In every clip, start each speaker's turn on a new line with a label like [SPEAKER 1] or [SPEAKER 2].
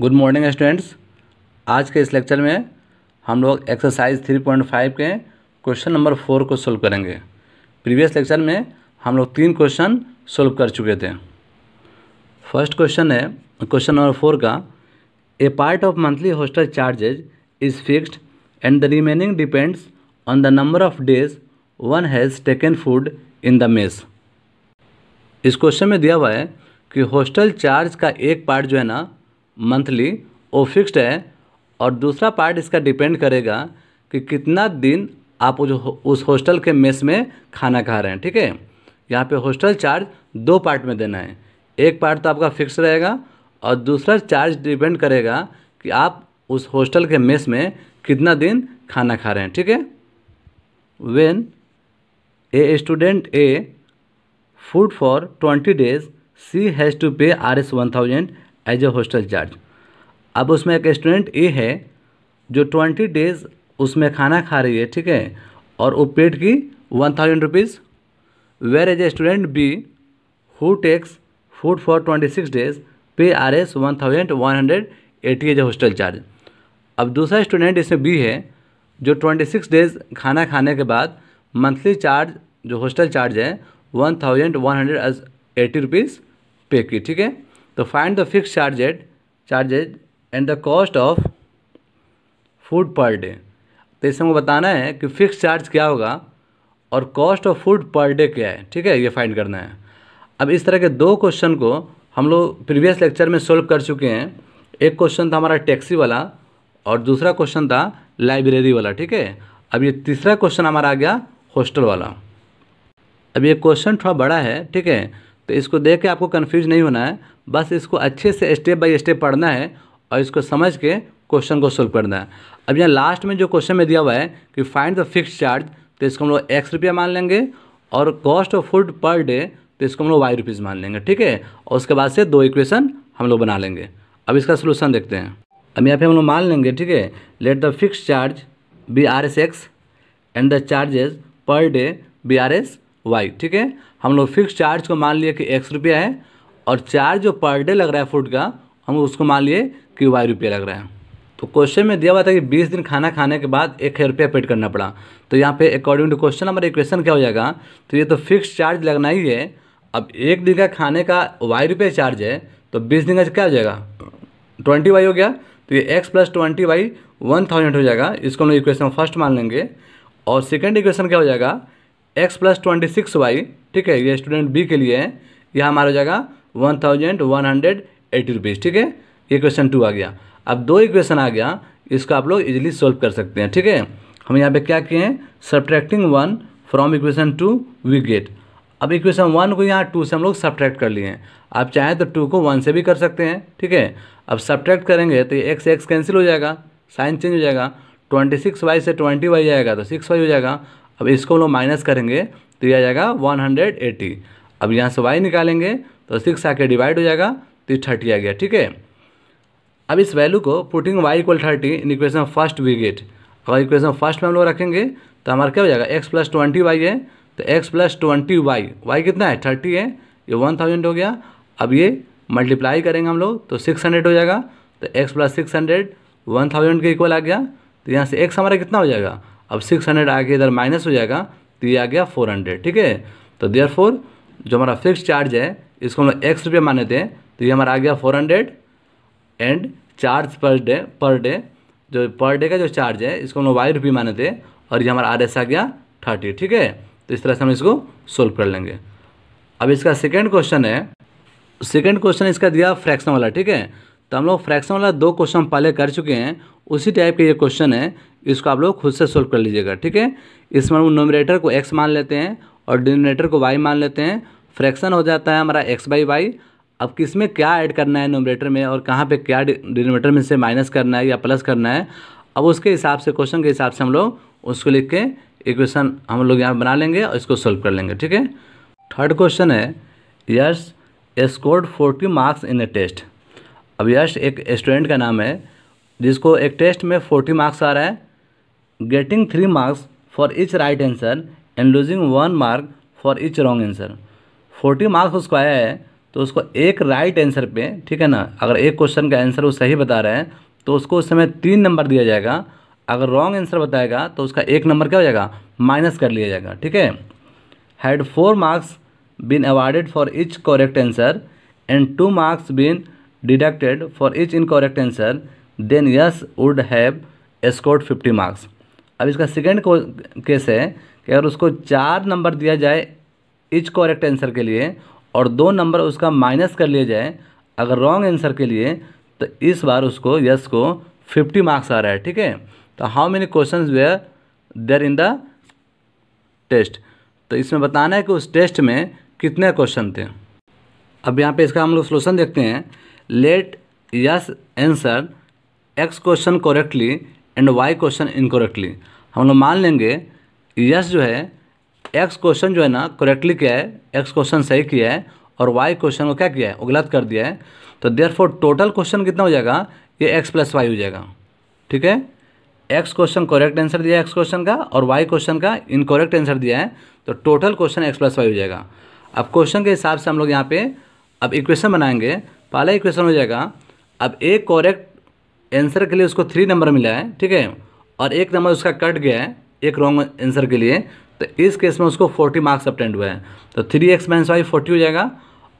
[SPEAKER 1] good morning students आज के इस लेक्चर में हम लोग एक्सरसाइज थ्री पॉइंट फाइव के क्वेश्चन नंबर फोर को सोल्व करेंगे प्रीवियस लेक्चर में हम लोग तीन क्वेश्चन सोल्व कर चुके थे फर्स्ट क्वेश्चन है क्वेश्चन नंबर फोर का a part of monthly hostel charges is fixed and the remaining depends on the number of days one has taken food in the mess इस question में दिया हुआ है कि हॉस्टल चार्ज का एक पार्ट जो है ना मंथली वो फिक्स्ड है और दूसरा पार्ट इसका डिपेंड करेगा कि कितना दिन आप उस हॉस्टल के मेस में खाना खा रहे हैं ठीक है यहाँ पे हॉस्टल चार्ज दो पार्ट में देना है एक पार्ट तो आपका फिक्स रहेगा और दूसरा चार्ज डिपेंड करेगा कि आप उस हॉस्टल के मेस में कितना दिन खाना खा रहे हैं ठीक है when a student A food for twenty days she has to pay R S one thousand as a hostel charge अब उसमें एक स्टूडेंट ए है जो ट्वेंटी डेज उसमें खाना खा रही है ठीक है और वो पेट की one thousand rupees whereas a student B who takes food for twenty six days pay R S one thousand one hundred eighty as a hostel charge अब दूसरा स्टूडेंट इसमें बी है जो ट्वेंटी सिक्स डेज खाना खाने के बाद monthly charge जो हॉस्टल चार्ज है one thousand one hundred eighty rupees pay की ठीक है तो find the fix charged charges and the cost of food per day तो इसमें हमको बताना है कि फ़िक्स चार्ज क्या होगा और cost of food per day क्या है ठीक है ये फाइंड करना है अब इस तरह के दो क्वेश्चन को हम लोग प्रीवियस लेक्चर में सोल्व कर चुके हैं एक क्वेश्चन था हमारा टैक्सी वाला और दूसरा क्वेश्चन था लाइब्रेरी वाला ठीक है अब ये तीसरा क्वेश्चन हमारा आ गया हॉस्टल वाला अब ये क्वेश्चन थोड़ा बड़ा है ठीक है तो इसको देख के आपको कन्फ्यूज नहीं होना है बस इसको अच्छे से स्टेप बाई स्टेप पढ़ना है और इसको समझ के क्वेश्चन को सोल्व करना है अब यहाँ लास्ट में जो क्वेश्चन में दिया हुआ है कि फाइंड द फिक्स चार्ज तो इसको हम लोग एक्स रुपया मान लेंगे और cost of food per day तो इसको हम लोग वाई रुपीज़ मान लेंगे ठीक है और उसके बाद से दो इक्वेशन हम लोग बना लेंगे अब इसका सोल्यूशन देखते हैं अब यहाँ पे हम लोग मान लेंगे ठीक है let the fix charge be R S X and the charges per day be R S Y ठीक है हम लोग फिक्स चार्ज को मान लिए कि एक्स रुपया है और चार्ज जो पर डे लग रहा है फूड का हम उसको मान लिए कि वाई रुपया लग रहा है तो क्वेश्चन में दिया हुआ था कि बीस दिन खाना खाने के बाद एक हज़ार रुपया पेड करना पड़ा तो यहाँ पे अकॉर्डिंग टू क्वेश्चन हमारा इक्वेशन क्या हो जाएगा तो ये तो फिक्स चार्ज लगना ही है अब एक दिन का खाने का वाई रुपये चार्ज है तो बीस दिन का क्या हो जाएगा ट्वेंटी वाई हो गया तो ये X plus twenty Y one thousand हो जाएगा इसको हम लोग इक्वेशन फर्स्ट मान लेंगे और सेकेंड इक्वेशन क्या हो जाएगा X plus twenty six Y ठीक है ये स्टूडेंट बी के लिए है यह हमारा हो जाएगा one thousand one hundred eighty rupees ठीक है ये क्वेश्चन टू आ गया अब दो इक्वेशन आ गया इसको आप लोग इजीली सॉल्व कर सकते हैं ठीक है हम यहाँ पे क्या किए हैं subtracting one from equation two we get अब इक्वेशन वन को यहाँ टू से हम लोग सब्ट्रैक्ट कर लिए हैं आप चाहें तो टू को वन से भी कर सकते हैं ठीक है अब सब्ट्रैक्ट करेंगे तो एक्स एक्स कैंसिल हो जाएगा साइन चेंज हो जाएगा ट्वेंटी सिक्स वाई से ट्वेंटी वाई जाएगा तो सिक्स वाई हो जाएगा अब इसको हम लोग माइनस करेंगे तो ये आ जाएगा वन हंड्रेड अब यहाँ से वाई निकालेंगे तो सिक्स आके डिवाइड हो जाएगा तो ये थर्टी आ गया ठीक है अब इस वैल्यू को putting Y equal thirty in equation first we get अगर इक्वेशन फर्स्ट में हम लोग रखेंगे तो हमारा क्या हो जाएगा एक्स प्लस ट्वेंटी वाई है तो X plus twenty Y Y कितना है थर्टी है ये वन थाउजेंड हो गया अब ये मल्टीप्लाई करेंगे हम लोग तो सिक्स हंड्रेड हो जाएगा तो X plus six hundred one thousand के इक्वल आ गया तो यहाँ से एक्स हमारा कितना हो जाएगा अब सिक्स हंड्रेड आगे इधर माइनस हो जाएगा तो ये आ गया फोर हंड्रेड ठीक है तो देयर फोर जो हमारा फिक्स चार्ज है इसको हम लोग एक्स रुपये माने थे तो ये हमारा आ गया four hundred and charge per day per day जो पर डे का जो चार्ज है इसको हम लोग वाई रुपये माने थे और ये हमारा आर एस आ गया थर्टी ठीक है तो इस तरह से हम इसको सोल्व कर लेंगे अब इसका सेकेंड क्वेश्चन है सेकेंड क्वेश्चन इसका दिया फ्रैक्शन वाला ठीक है तो हम लोग फ्रैक्शन वाला दो क्वेश्चन पहले कर चुके हैं उसी टाइप के ये क्वेश्चन है इसको आप लोग खुद से सोल्व कर लीजिएगा ठीक है इसमें हम नोमिनेटर को एक्स मान लेते हैं और डिनोमिनेटर को वाई मान लेते हैं फ्रैक्शन हो जाता है हमारा एक्स बाई वाई अब किस में क्या ऐड करना है नोमिनेटर में और कहाँ पर क्या डिनोमिनेटर में से माइनस करना है या प्लस करना है अब उसके हिसाब से क्वेश्चन के हिसाब से हम लोग उसको लिख के इक्वेशन हम लोग यहाँ बना लेंगे और इसको सोल्व कर लेंगे ठीक है थर्ड क्वेश्चन है Yash scored forty marks in a test अभियश एक स्टूडेंट का नाम है जिसको एक टेस्ट में फोर्टी मार्क्स आ रहा है getting three marks for each right answer and losing one mark for each wrong answer forty marks उसको आया है तो उसको एक राइट आंसर पे ठीक है ना अगर एक क्वेश्चन का आंसर वो सही बता रहा है तो उसको उस समय तीन नंबर दिया जाएगा अगर रॉन्ग आंसर बताएगा तो उसका एक नंबर क्या हो जाएगा माइनस कर लिया जाएगा ठीक है had four marks been awarded for each correct answer and two marks been deducted for each incorrect answer then yes would have scored 50 marks अब इसका सेकेंड केस है कि अगर उसको चार नंबर दिया जाए इच कोरेक्ट आंसर के लिए और दो नंबर उसका माइनस कर लिया जाए अगर रॉन्ग आंसर के लिए तो इस बार उसको यस को फिफ्टी मार्क्स आ रहा है ठीक है तो how many question were there in the test तो इसमें बताना है कि उस टेस्ट में कितने क्वेश्चन थे अब यहाँ पे इसका हम लोग सोल्यूशन देखते हैं let Yash answer X question correctly and Y question incorrectly हम लोग मान लेंगे यस जो है एक्स क्वेश्चन जो है ना करेक्टली किया है एक्स क्वेश्चन सही किया है और वाई क्वेश्चन को क्या किया है वो गलत कर दिया है तो देयर फोर टोटल क्वेश्चन कितना हो जाएगा ये एक्स प्लस वाई हो जाएगा ठीक है एक्स क्वेश्चन करेक्ट आंसर दिया है एक्स क्वेश्चन का और वाई क्वेश्चन का इनकोरेक्ट आंसर दिया है तो total question X plus Y हो जाएगा अब क्वेश्चन के हिसाब से हम लोग यहाँ पे अब इक्वेशन बनाएंगे पहला ही क्वेश्चन हो जाएगा अब एक कॉरेक्ट आंसर के लिए उसको थ्री नंबर मिला है ठीक है और एक नंबर उसका कट गया है एक रॉन्ग आंसर के लिए तो इस केस में उसको फोर्टी मार्क्स अपटेंड हुआ है तो three X minus Y forty हो जाएगा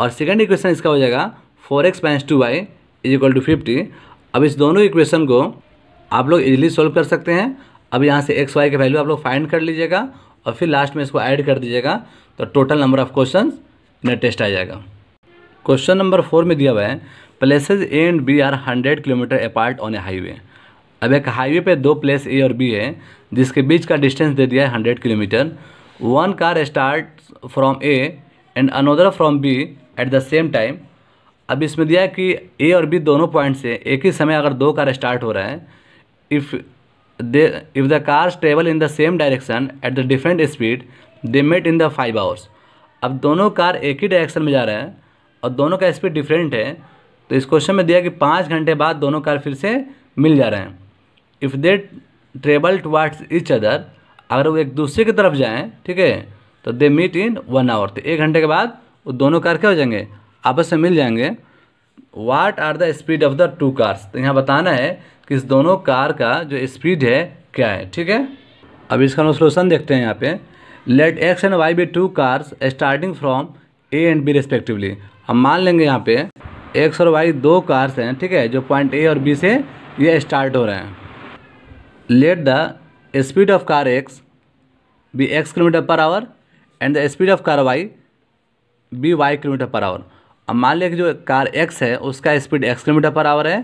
[SPEAKER 1] और सेकेंड इक्वेशन इसका हो जाएगा four X minus two Y is equal to fifty अब इस दोनों इक्वेशन को आप लोग इजीली सॉल्व कर सकते हैं अब यहाँ से एक्स वाई की वैल्यू आप लोग फाइंड कर लीजिएगा और फिर लास्ट में इसको ऐड कर दीजिएगा तो टोटल नंबर ऑफ क्वेश्चन इन्हें टेस्ट आ जाएगा क्वेश्चन नंबर फोर में दिया हुआ है places A and B are hundred kilometre apart on a highway अब एक हाईवे पे दो प्लेस ए और बी है जिसके बीच का डिस्टेंस दे दिया है hundred kilometre one car start from A and another from B at the same time अब इसमें दिया है कि ए और बी दोनों पॉइंट से एक ही समय अगर दो कार स्टार्ट हो रहा है if they if the cars travel in the same direction at the different speed they met in the five hours अब दोनों कार एक ही डायरेक्शन में जा रहे हैं और दोनों का स्पीड डिफरेंट है तो इस क्वेश्चन में दिया कि पाँच घंटे बाद दोनों कार फिर से मिल जा रहे हैं if they travel towards each other अगर वो एक दूसरे की तरफ जाएँ ठीक है तो they meet in one hour तो एक घंटे के बाद वो दोनों कार क्या हो जाएंगे आपस में मिल जाएंगे what are the speed of the two cars तो यहाँ बताना है कि इस दोनों कार का जो स्पीड है क्या है ठीक है अब इसका हम सोल्यूशन देखते हैं यहाँ पे let X and Y be two cars starting from A and B respectively हम मान लेंगे यहाँ पे एक्स और वाई दो कार्स हैं ठीक है जो पॉइंट ए और बी से ये स्टार्ट हो रहे हैं let the speed of car X be X kilometre per hour and the speed of car Y be Y kilometre per hour अब मान लिया कि जो कार एक्स है उसका speed X kilometre per hour है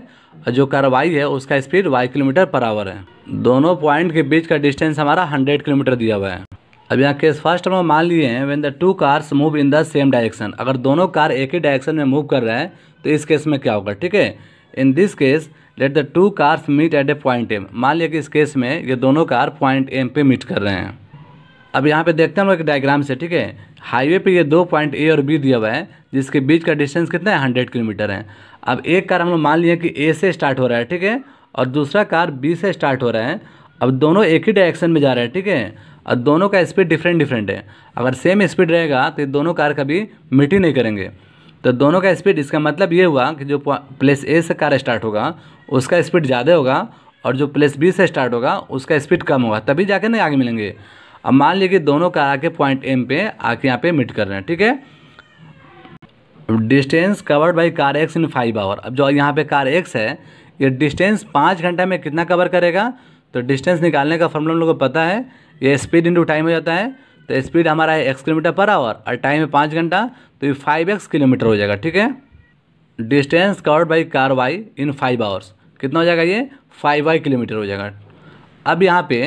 [SPEAKER 1] और जो कार वाई है उसका speed Y kilometre per hour है दोनों पॉइंट के बीच का डिस्टेंस हमारा हंड्रेड किलोमीटर दिया हुआ है अब यहाँ केस फर्स्ट हम मान लिए हैं when the two cars move in the same direction अगर दोनों कार एक ही डायरेक्शन में मूव कर रहे हैं तो इस केस में क्या होगा ठीक है in this case let the two cars meet at a point M मान लिया कि इस केस में ये दोनों कार पॉइंट एम पे मीट कर रहे हैं अब यहाँ पे देखते हैं हम एक डायग्राम से ठीक है हाईवे पे ये दो पॉइंट ए और बी दिया हुआ है जिसके बीच का डिस्टेंस कितना है हंड्रेड किलोमीटर है अब एक कार हम लोग मान लिया कि ए से स्टार्ट हो रहा है ठीक है और दूसरा कार बी से स्टार्ट हो रहा है अब दोनों एक ही डायरेक्शन में जा रहे हैं ठीक है और दोनों का स्पीड डिफरेंट डिफरेंट है अगर सेम स्पीड रहेगा तो दोनों कार कभी मीट ही नहीं करेंगे तो दोनों का स्पीड इसका मतलब ये हुआ कि जो प्लेस ए से कार स्टार्ट होगा उसका स्पीड ज़्यादा होगा और जो प्लेस बी से स्टार्ट होगा उसका स्पीड कम होगा तभी जाके नहीं आगे मिलेंगे अब मान लीजिए दोनों कार आके पॉइंट एम पे आके यहाँ पे मीट कर रहे हैं ठीक है distance covered by car X in five hour अब जो यहाँ पे कार एक्स है ये डिस्टेंस पाँच घंटा में कितना कवर करेगा तो डिस्टेंस निकालने का फॉर्मूला हम लोग को पता है ये स्पीड इंटू टाइम हो जाता है तो स्पीड हमारा है एक्स किलोमीटर पर आवर और टाइम है पाँच घंटा तो ये फाइव एक्स किलोमीटर हो जाएगा ठीक है distance covered by car Y in five hours कितना हो जाएगा ये फाइव वाई किलोमीटर हो जाएगा अब यहाँ पे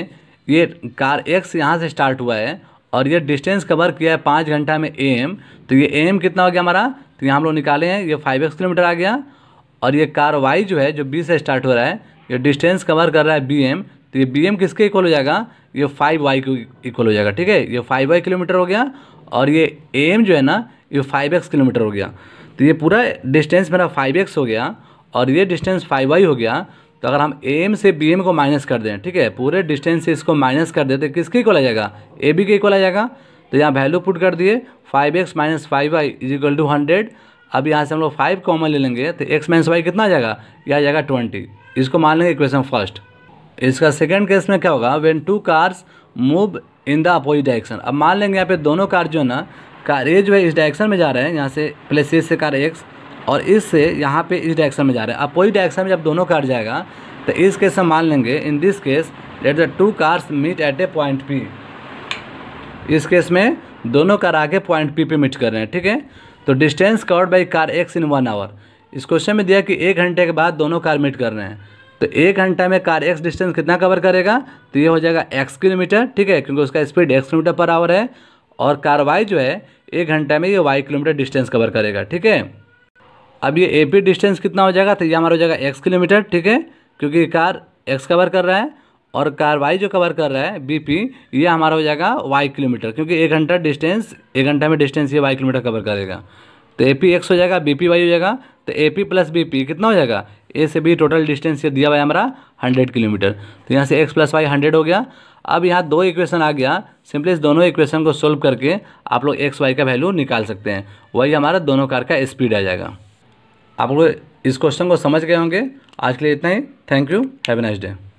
[SPEAKER 1] ये कार एक्स यहाँ से स्टार्ट हुआ है और ये डिस्टेंस कवर किया है पाँच घंटा में एम तो ये एम कितना हो गया हमारा तो यहाँ हम लोग निकाले हैं ये फाइव एक्स किलोमीटर आ गया और ये कार वाई जो है जो बी से स्टार्ट हो रहा है ये डिस्टेंस कवर कर रहा है बी एम तो ये बी एम किसके इक्वल हो जाएगा ये फाइव वाई को इक्वल हो जाएगा ठीक है ये फाइव वाई किलोमीटर हो गया और ये ए एम जो है ना ये फाइव एक्स किलोमीटर हो गया तो ये पूरा डिस्टेंस मेरा फाइव एक्स हो गया और ये डिस्टेंस फाइव वाई हो गया तो अगर हम ए एम से बी एम को माइनस कर दें ठीक है पूरे डिस्टेंस से इसको माइनस कर दें तो किसके इक्वल आ जाएगा ए बी के इक्वल आ जाएगा तो यहाँ वैल्यू पुट कर दिए five X minus five Y is equal to hundred अब यहाँ से हम लोग फाइव कॉमन ले लेंगे तो एक्स माइनस वाई कितना आ जाएगा यह आ जाएगा ट्वेंटी इसको मान लेंगे इक्वेशन फर्स्ट इसका सेकेंड केस में क्या होगा when two cars move in the opposite direction अब मान लेंगे यहाँ पे दोनों कार जो है ना कार ए जो है इस डायरेक्शन में जा रहे हैं यहाँ से प्लेस से कार एक्स और इससे यहाँ पे इस डायरेक्शन में जा रहे हैं अपोजिट डायरेक्शन में जब दोनों कार जाएगा तो इस केस में मान लेंगे in this case let the two cars meet at a point P इस केस में दोनों कार आगे पॉइंट पी पे मीट कर रहे हैं ठीक है तो distance covered by car X in one hour इस क्वेश्चन में दिया कि एक घंटे के बाद दोनों कार मीट कर रहे हैं तो एक घंटा में कार एक्स डिस्टेंस कितना कवर करेगा तो ये हो जाएगा एक्स किलोमीटर ठीक है क्योंकि उसका speed X kilometre per hour है और कार वाई जो है एक घंटा में ये वाई किलोमीटर डिस्टेंस कवर करेगा ठीक है अब ये ए पी डिस्टेंस कितना हो जाएगा तो ये हमारा हो जाएगा एक्स किलोमीटर ठीक है क्योंकि कार एक्स कवर कर रहा है और कार्रवाई जो कवर कर रहा है बीपी ये हमारा हो जाएगा वाई किलोमीटर क्योंकि एक घंटा डिस्टेंस एक घंटा में डिस्टेंस ये वाई किलोमीटर कवर करेगा तो ए पी एक्स हो जाएगा बी पी वाई हो जाएगा तो A P plus B P कितना हो जाएगा ए से बी टोटल डिस्टेंस ये दिया हुआ है हमारा हंड्रेड किलोमीटर तो यहाँ से एक्स प्लस वाई हंड्रेड हो गया अब यहाँ दो इक्वेशन आ गया सिंपली इस दोनों इक्वेशन को सोल्व करके आप लोग एक्स वाई का वैल्यू निकाल सकते हैं वही हमारा दोनों कार का स्पीड आ जाएगा आप लोग इस क्वेश्चन को समझ गए होंगे आज के लिए इतना ही thank you have a nice day